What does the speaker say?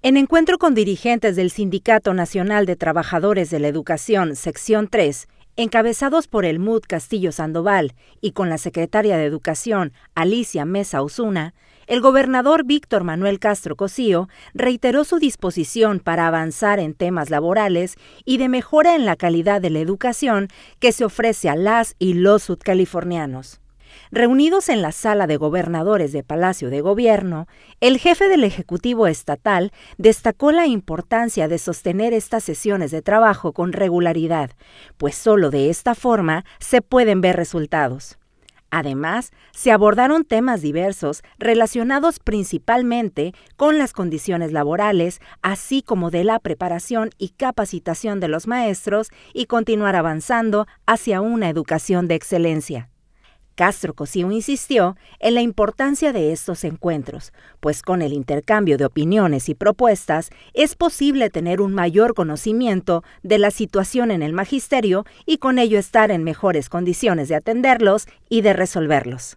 En encuentro con dirigentes del Sindicato Nacional de Trabajadores de la Educación, sección 3, encabezados por el MUD Castillo Sandoval y con la secretaria de Educación, Alicia Mesa Osuna, el gobernador Víctor Manuel Castro Cosío reiteró su disposición para avanzar en temas laborales y de mejora en la calidad de la educación que se ofrece a las y los sudcalifornianos. Reunidos en la sala de gobernadores de Palacio de Gobierno, el jefe del Ejecutivo Estatal destacó la importancia de sostener estas sesiones de trabajo con regularidad, pues solo de esta forma se pueden ver resultados. Además, se abordaron temas diversos relacionados principalmente con las condiciones laborales, así como de la preparación y capacitación de los maestros y continuar avanzando hacia una educación de excelencia. Castro Cosío insistió en la importancia de estos encuentros, pues con el intercambio de opiniones y propuestas es posible tener un mayor conocimiento de la situación en el magisterio y con ello estar en mejores condiciones de atenderlos y de resolverlos.